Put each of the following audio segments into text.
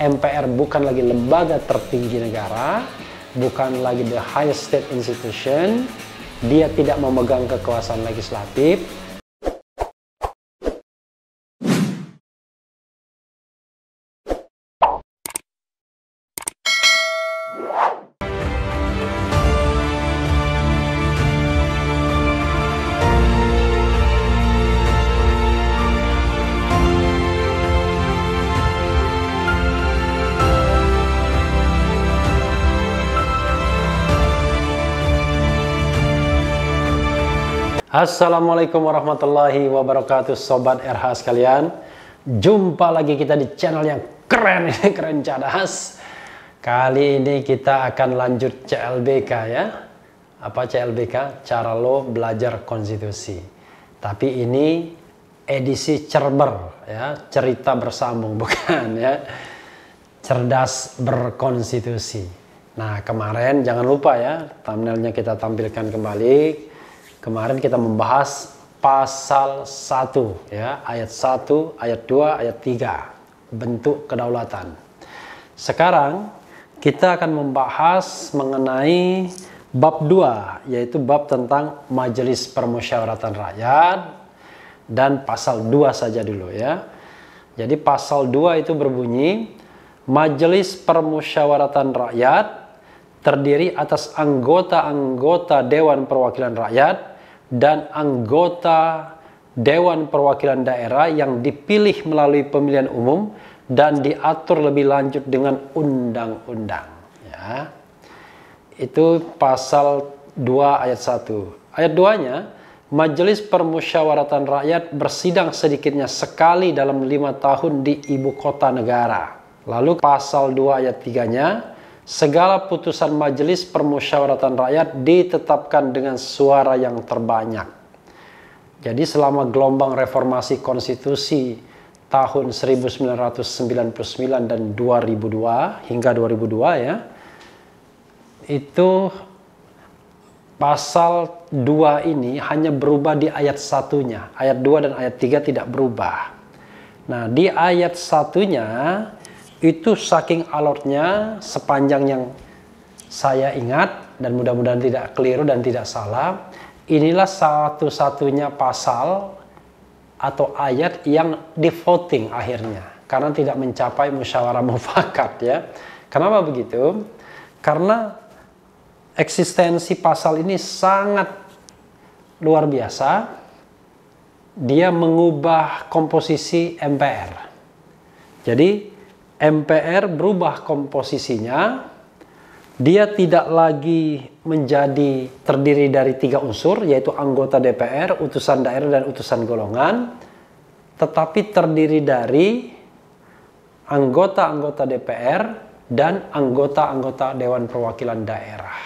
MPR bukan lagi lembaga tertinggi negara, bukan lagi the highest state institution, dia tidak memegang kekuasaan legislatif, Assalamualaikum warahmatullahi wabarakatuh Sobat RH sekalian Jumpa lagi kita di channel yang keren ini Keren cadas Kali ini kita akan lanjut CLBK ya Apa CLBK? Cara lo belajar konstitusi Tapi ini edisi cerber ya Cerita bersambung bukan ya Cerdas berkonstitusi Nah kemarin jangan lupa ya Thumbnailnya kita tampilkan kembali Kemarin kita membahas pasal 1 ya, ayat 1, ayat 2, ayat 3, bentuk kedaulatan. Sekarang kita akan membahas mengenai bab 2 yaitu bab tentang majelis permusyawaratan rakyat dan pasal 2 saja dulu ya. Jadi pasal 2 itu berbunyi majelis permusyawaratan rakyat terdiri atas anggota-anggota dewan perwakilan rakyat dan anggota Dewan Perwakilan Daerah yang dipilih melalui pemilihan umum dan diatur lebih lanjut dengan undang-undang. Ya. Itu pasal 2 ayat 1. Ayat 2-nya, Majelis Permusyawaratan Rakyat bersidang sedikitnya sekali dalam lima tahun di ibu kota negara. Lalu pasal 2 ayat 3-nya, segala putusan majelis permusyawaratan rakyat ditetapkan dengan suara yang terbanyak. Jadi selama gelombang reformasi konstitusi tahun 1999 dan 2002 hingga 2002 ya itu pasal 2 ini hanya berubah di ayat satunya ayat 2 dan ayat 3 tidak berubah nah di ayat satunya itu saking alotnya sepanjang yang saya ingat dan mudah-mudahan tidak keliru dan tidak salah inilah satu-satunya pasal atau ayat yang di voting akhirnya karena tidak mencapai musyawarah mufakat ya kenapa begitu karena eksistensi pasal ini sangat luar biasa dia mengubah komposisi MPR jadi MPR berubah komposisinya, dia tidak lagi menjadi terdiri dari tiga unsur, yaitu anggota DPR, utusan daerah, dan utusan golongan, tetapi terdiri dari anggota-anggota DPR dan anggota-anggota Dewan Perwakilan Daerah.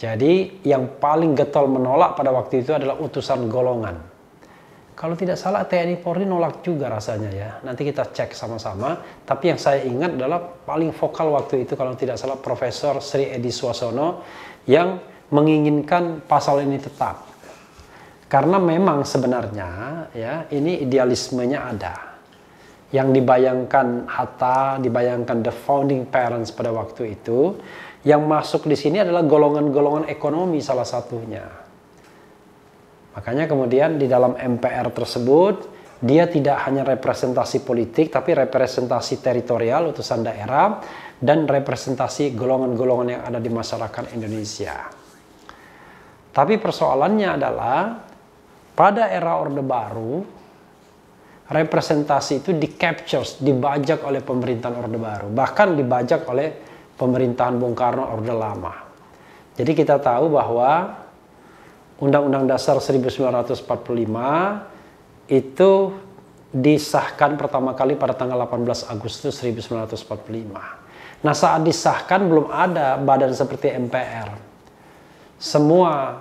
Jadi yang paling getol menolak pada waktu itu adalah utusan golongan kalau tidak salah TNI Polri nolak juga rasanya ya. Nanti kita cek sama-sama. Tapi yang saya ingat adalah paling vokal waktu itu kalau tidak salah Profesor Sri Edi Suasono yang menginginkan pasal ini tetap. Karena memang sebenarnya ya ini idealismenya ada. Yang dibayangkan Hatta, dibayangkan the founding parents pada waktu itu, yang masuk di sini adalah golongan-golongan ekonomi salah satunya Makanya kemudian di dalam MPR tersebut dia tidak hanya representasi politik tapi representasi teritorial utusan daerah dan representasi golongan-golongan yang ada di masyarakat Indonesia. Tapi persoalannya adalah pada era Orde Baru representasi itu di capture, dibajak oleh pemerintahan Orde Baru, bahkan dibajak oleh pemerintahan Bung Karno Orde Lama. Jadi kita tahu bahwa Undang-Undang Dasar 1945 itu disahkan pertama kali pada tanggal 18 Agustus 1945. Nah saat disahkan belum ada badan seperti MPR. Semua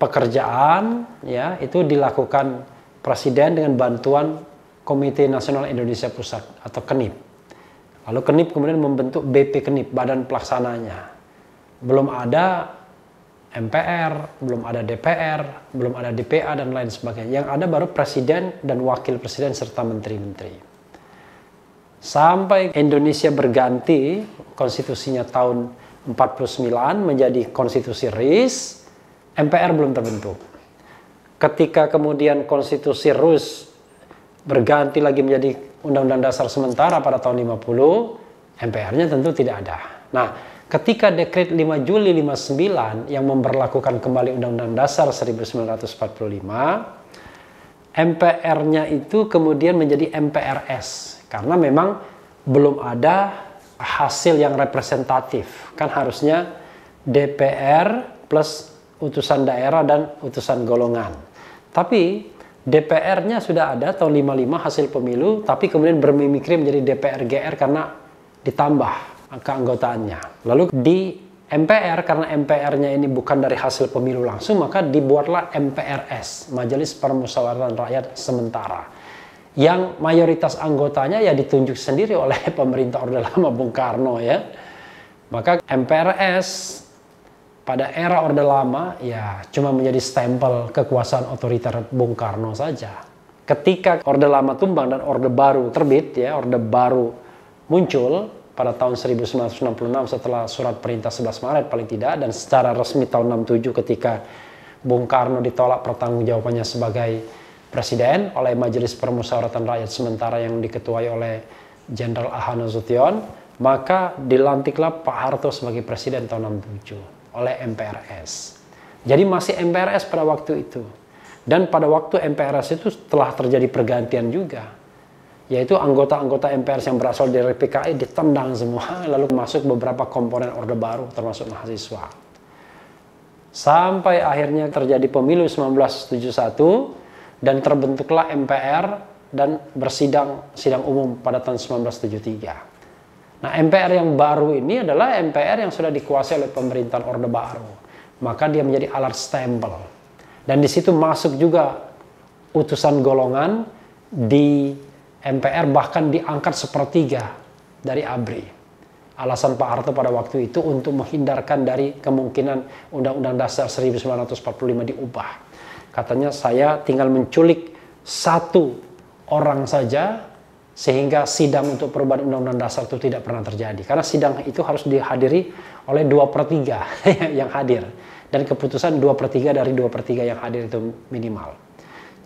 pekerjaan ya itu dilakukan presiden dengan bantuan Komite Nasional Indonesia Pusat atau Kenip. Lalu Kenip kemudian membentuk BP Kenip, badan pelaksananya. Belum ada MPR, belum ada DPR, belum ada DPA dan lain sebagainya. Yang ada baru presiden dan wakil presiden serta menteri-menteri. Sampai Indonesia berganti konstitusinya tahun 49 menjadi konstitusi RIS, MPR belum terbentuk. Ketika kemudian konstitusi RUS berganti lagi menjadi Undang-Undang Dasar Sementara pada tahun 50, MPR-nya tentu tidak ada. Nah, Ketika dekret 5 Juli 59 yang memperlakukan kembali Undang-Undang Dasar 1945, MPR-nya itu kemudian menjadi MPRS karena memang belum ada hasil yang representatif. Kan harusnya DPR plus utusan daerah dan utusan golongan. Tapi DPR-nya sudah ada tahun 55 hasil pemilu, tapi kemudian bermimikri menjadi DPR GR karena ditambah keanggotaannya. Lalu di MPR karena MPR-nya ini bukan dari hasil pemilu langsung maka dibuatlah MPRS Majelis Permusyawaratan Rakyat Sementara yang mayoritas anggotanya ya ditunjuk sendiri oleh pemerintah Orde Lama Bung Karno ya. Maka MPRS pada era Orde Lama ya cuma menjadi stempel kekuasaan otoriter Bung Karno saja. Ketika Orde Lama tumbang dan Orde Baru terbit ya, Orde Baru muncul, pada tahun 1966 setelah surat perintah 11 Maret paling tidak dan secara resmi tahun 67 ketika Bung Karno ditolak pertanggungjawabannya sebagai presiden oleh Majelis Permusyawaratan Rakyat sementara yang diketuai oleh Jenderal Ahana Zution, maka dilantiklah Pak Harto sebagai presiden tahun 67 oleh MPRS. Jadi masih MPRS pada waktu itu. Dan pada waktu MPRS itu telah terjadi pergantian juga yaitu anggota-anggota MPR yang berasal dari PKI ditendang semua lalu masuk beberapa komponen Orde Baru termasuk mahasiswa. Sampai akhirnya terjadi pemilu 1971 dan terbentuklah MPR dan bersidang sidang umum pada tahun 1973. Nah, MPR yang baru ini adalah MPR yang sudah dikuasai oleh pemerintahan Orde Baru. Maka dia menjadi alat stempel. Dan di situ masuk juga utusan golongan di MPR bahkan diangkat sepertiga dari ABRI. Alasan Pak Harto pada waktu itu untuk menghindarkan dari kemungkinan Undang-Undang Dasar 1945 diubah. Katanya saya tinggal menculik satu orang saja sehingga sidang untuk perubahan Undang-Undang Dasar itu tidak pernah terjadi. Karena sidang itu harus dihadiri oleh dua per 3 yang hadir. Dan keputusan dua per 3 dari dua per 3 yang hadir itu minimal.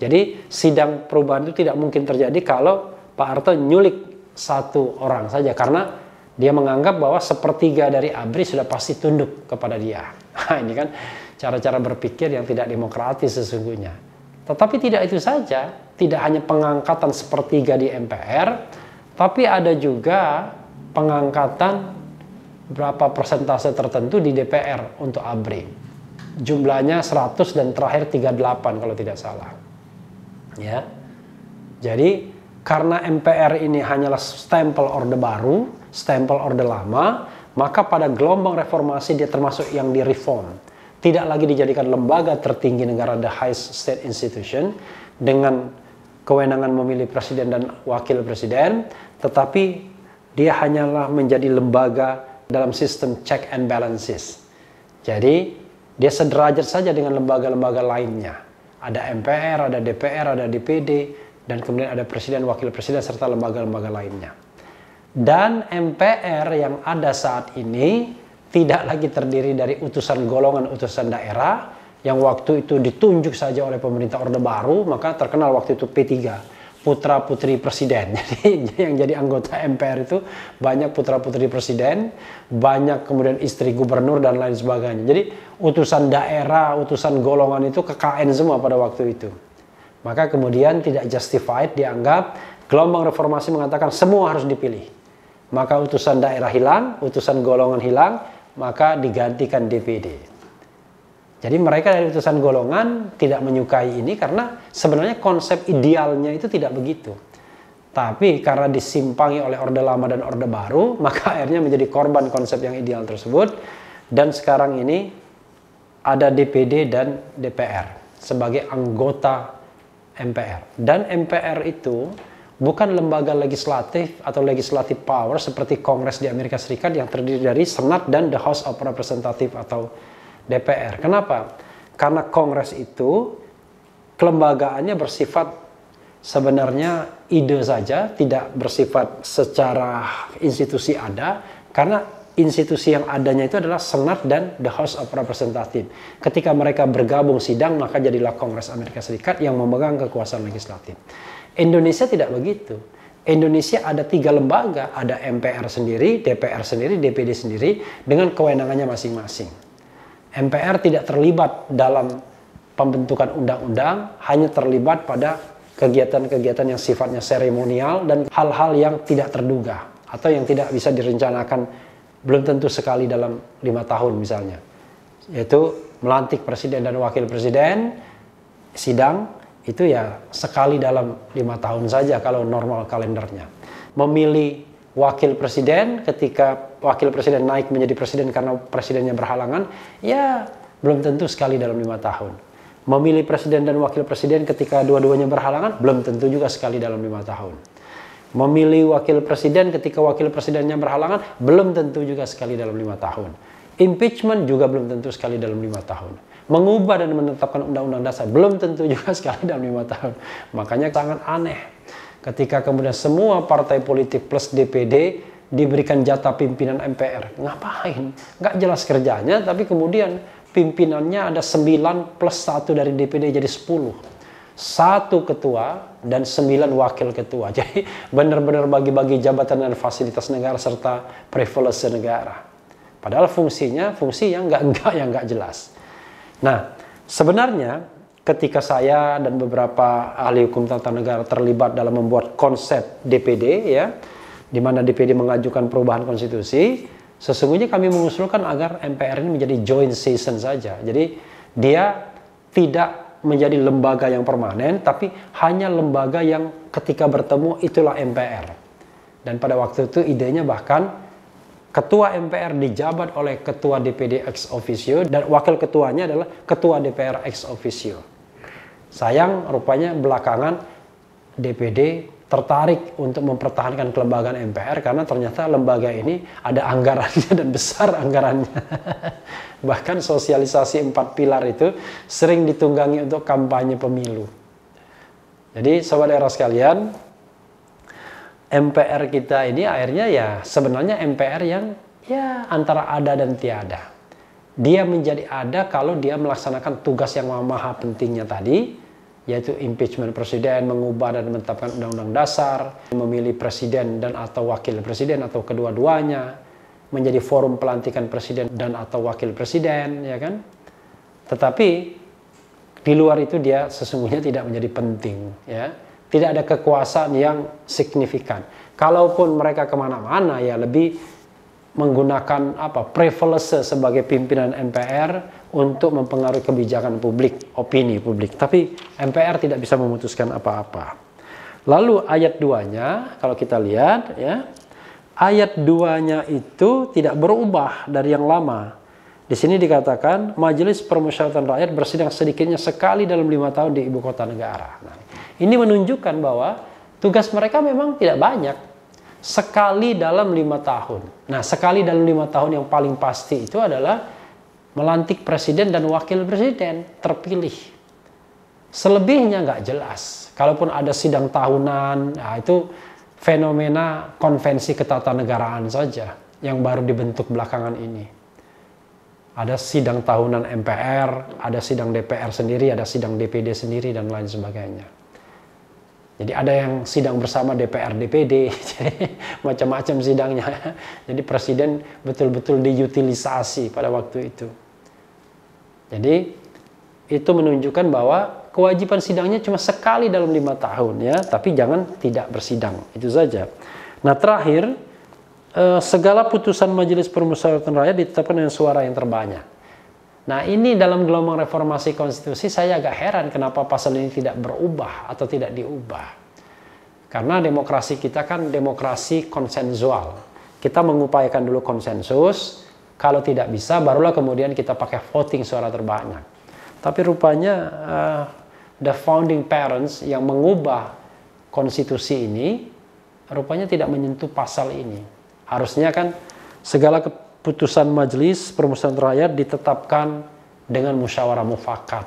Jadi sidang perubahan itu tidak mungkin terjadi kalau Pak Harto nyulik satu orang saja karena dia menganggap bahwa sepertiga dari ABRI sudah pasti tunduk kepada dia. Nah, ini kan cara-cara berpikir yang tidak demokratis sesungguhnya. Tetapi tidak itu saja, tidak hanya pengangkatan sepertiga di MPR, tapi ada juga pengangkatan berapa persentase tertentu di DPR untuk ABRI. Jumlahnya 100 dan terakhir 38 kalau tidak salah. Ya. Jadi karena MPR ini hanyalah stempel orde baru, stempel orde lama, maka pada gelombang reformasi dia termasuk yang direform. Tidak lagi dijadikan lembaga tertinggi negara the highest state institution dengan kewenangan memilih presiden dan wakil presiden, tetapi dia hanyalah menjadi lembaga dalam sistem check and balances. Jadi, dia sederajat saja dengan lembaga-lembaga lainnya ada MPR, ada DPR, ada DPD, dan kemudian ada presiden, wakil presiden, serta lembaga-lembaga lainnya. Dan MPR yang ada saat ini tidak lagi terdiri dari utusan golongan, utusan daerah, yang waktu itu ditunjuk saja oleh pemerintah Orde Baru, maka terkenal waktu itu P3 putra putri presiden. Jadi yang jadi anggota MPR itu banyak putra putri presiden, banyak kemudian istri gubernur dan lain sebagainya. Jadi utusan daerah, utusan golongan itu KKN semua pada waktu itu. Maka kemudian tidak justified dianggap gelombang reformasi mengatakan semua harus dipilih. Maka utusan daerah hilang, utusan golongan hilang, maka digantikan DPD. Jadi mereka dari utusan golongan tidak menyukai ini karena sebenarnya konsep idealnya itu tidak begitu. Tapi karena disimpangi oleh orde lama dan orde baru, maka akhirnya menjadi korban konsep yang ideal tersebut. Dan sekarang ini ada DPD dan DPR sebagai anggota MPR. Dan MPR itu bukan lembaga legislatif atau legislative power seperti Kongres di Amerika Serikat yang terdiri dari Senat dan The House of Representatives atau DPR. Kenapa? Karena Kongres itu kelembagaannya bersifat sebenarnya ide saja, tidak bersifat secara institusi ada, karena institusi yang adanya itu adalah Senat dan The House of Representatives. Ketika mereka bergabung sidang, maka jadilah Kongres Amerika Serikat yang memegang kekuasaan legislatif. Indonesia tidak begitu. Indonesia ada tiga lembaga, ada MPR sendiri, DPR sendiri, DPD sendiri, dengan kewenangannya masing-masing. MPR tidak terlibat dalam pembentukan undang-undang, hanya terlibat pada kegiatan-kegiatan yang sifatnya seremonial dan hal-hal yang tidak terduga atau yang tidak bisa direncanakan belum tentu sekali dalam lima tahun misalnya yaitu melantik presiden dan wakil presiden sidang itu ya sekali dalam lima tahun saja kalau normal kalendernya memilih wakil presiden ketika wakil presiden naik menjadi presiden karena presidennya berhalangan, ya belum tentu sekali dalam lima tahun. Memilih presiden dan wakil presiden ketika dua-duanya berhalangan, belum tentu juga sekali dalam lima tahun. Memilih wakil presiden ketika wakil presidennya berhalangan, belum tentu juga sekali dalam lima tahun. Impeachment juga belum tentu sekali dalam lima tahun. Mengubah dan menetapkan undang-undang dasar belum tentu juga sekali dalam lima tahun. Makanya sangat aneh Ketika kemudian semua partai politik plus DPD diberikan jatah pimpinan MPR. Ngapain? Nggak jelas kerjanya, tapi kemudian pimpinannya ada 9 plus 1 dari DPD jadi 10. Satu ketua dan sembilan wakil ketua. Jadi benar-benar bagi-bagi jabatan dan fasilitas negara serta privilege negara. Padahal fungsinya fungsi yang nggak enggak yang nggak jelas. Nah, sebenarnya ketika saya dan beberapa ahli hukum tata negara terlibat dalam membuat konsep DPD ya di mana DPD mengajukan perubahan konstitusi sesungguhnya kami mengusulkan agar MPR ini menjadi joint session saja jadi dia tidak menjadi lembaga yang permanen tapi hanya lembaga yang ketika bertemu itulah MPR dan pada waktu itu idenya bahkan Ketua MPR dijabat oleh Ketua DPD ex officio dan wakil ketuanya adalah Ketua DPR ex officio. Sayang rupanya belakangan DPD tertarik untuk mempertahankan kelembagaan MPR karena ternyata lembaga ini ada anggarannya dan besar anggarannya. Bahkan sosialisasi empat pilar itu sering ditunggangi untuk kampanye pemilu. Jadi sobat era sekalian, MPR kita ini akhirnya ya sebenarnya MPR yang ya antara ada dan tiada. Dia menjadi ada kalau dia melaksanakan tugas yang maha pentingnya tadi, yaitu impeachment presiden, mengubah dan menetapkan undang-undang dasar, memilih presiden dan atau wakil presiden atau kedua-duanya, menjadi forum pelantikan presiden dan atau wakil presiden, ya kan? Tetapi di luar itu dia sesungguhnya tidak menjadi penting, ya. Tidak ada kekuasaan yang signifikan. Kalaupun mereka kemana-mana ya lebih menggunakan apa privilege sebagai pimpinan MPR untuk mempengaruhi kebijakan publik, opini publik. Tapi MPR tidak bisa memutuskan apa-apa. Lalu ayat 2-nya kalau kita lihat ya, ayat 2-nya itu tidak berubah dari yang lama. Di sini dikatakan Majelis Permusyawaratan Rakyat bersidang sedikitnya sekali dalam lima tahun di ibu kota negara. Nah, ini menunjukkan bahwa tugas mereka memang tidak banyak. Sekali dalam lima tahun. Nah, sekali dalam lima tahun yang paling pasti itu adalah melantik presiden dan wakil presiden terpilih. Selebihnya nggak jelas. Kalaupun ada sidang tahunan, nah itu fenomena konvensi ketatanegaraan saja yang baru dibentuk belakangan ini. Ada sidang tahunan MPR, ada sidang DPR sendiri, ada sidang DPD sendiri, dan lain sebagainya. Jadi ada yang sidang bersama DPR, DPD, macam-macam sidangnya. Jadi presiden betul-betul diutilisasi pada waktu itu. Jadi itu menunjukkan bahwa kewajiban sidangnya cuma sekali dalam lima tahun ya, tapi jangan tidak bersidang itu saja. Nah terakhir eh, segala putusan Majelis Permusyawaratan Rakyat ditetapkan dengan suara yang terbanyak. Nah ini dalam gelombang reformasi konstitusi saya agak heran kenapa pasal ini tidak berubah atau tidak diubah. Karena demokrasi kita kan demokrasi konsensual. Kita mengupayakan dulu konsensus, kalau tidak bisa, barulah kemudian kita pakai voting suara terbanyak. Tapi rupanya uh, the founding parents yang mengubah konstitusi ini rupanya tidak menyentuh pasal ini. Harusnya kan segala keputusan majelis permusyawaratan rakyat ditetapkan dengan musyawarah mufakat.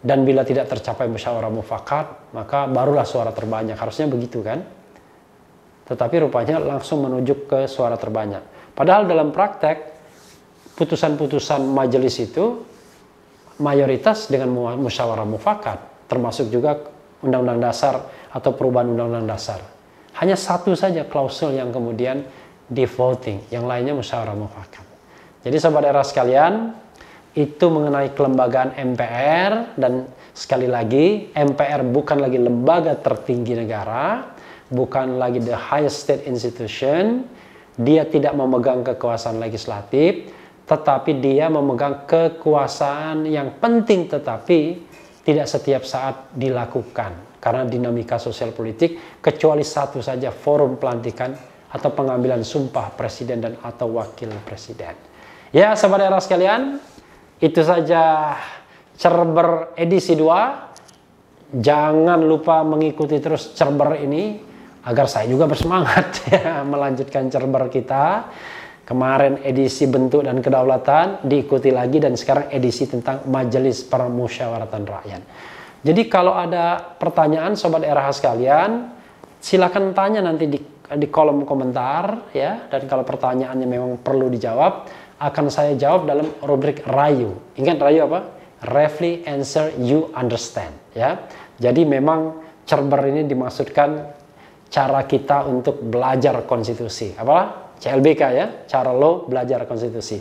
Dan bila tidak tercapai musyawarah mufakat, maka barulah suara terbanyak. Harusnya begitu kan? Tetapi rupanya langsung menuju ke suara terbanyak. Padahal dalam praktek putusan-putusan majelis itu mayoritas dengan musyawarah mufakat, termasuk juga undang-undang dasar atau perubahan undang-undang dasar. Hanya satu saja klausul yang kemudian defaulting yang lainnya musyawarah mufakat. Jadi sobat era sekalian, itu mengenai kelembagaan MPR dan sekali lagi MPR bukan lagi lembaga tertinggi negara, bukan lagi the highest state institution, dia tidak memegang kekuasaan legislatif, tetapi dia memegang kekuasaan yang penting tetapi tidak setiap saat dilakukan karena dinamika sosial politik kecuali satu saja forum pelantikan atau pengambilan sumpah presiden dan atau wakil presiden. Ya, sahabat era sekalian, itu saja Cerber edisi 2. Jangan lupa mengikuti terus Cerber ini agar saya juga bersemangat ya melanjutkan Cerber kita. Kemarin edisi bentuk dan kedaulatan diikuti lagi dan sekarang edisi tentang majelis permusyawaratan rakyat. Jadi kalau ada pertanyaan sobat RH sekalian, silakan tanya nanti di di kolom komentar ya dan kalau pertanyaannya memang perlu dijawab akan saya jawab dalam rubrik rayu. Ingat rayu apa? Refly answer you understand ya. Jadi memang cerber ini dimaksudkan cara kita untuk belajar konstitusi. Apa? CLBK ya, cara lo belajar konstitusi.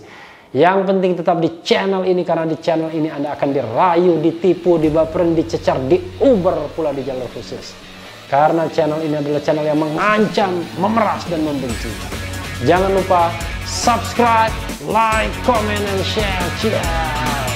Yang penting tetap di channel ini karena di channel ini Anda akan dirayu, ditipu, dibaperin, dicecar, diuber pula di jalur khusus. Karena channel ini adalah channel yang mengancam, memeras dan membenci. Jangan lupa subscribe, like, comment, and share. Cheers!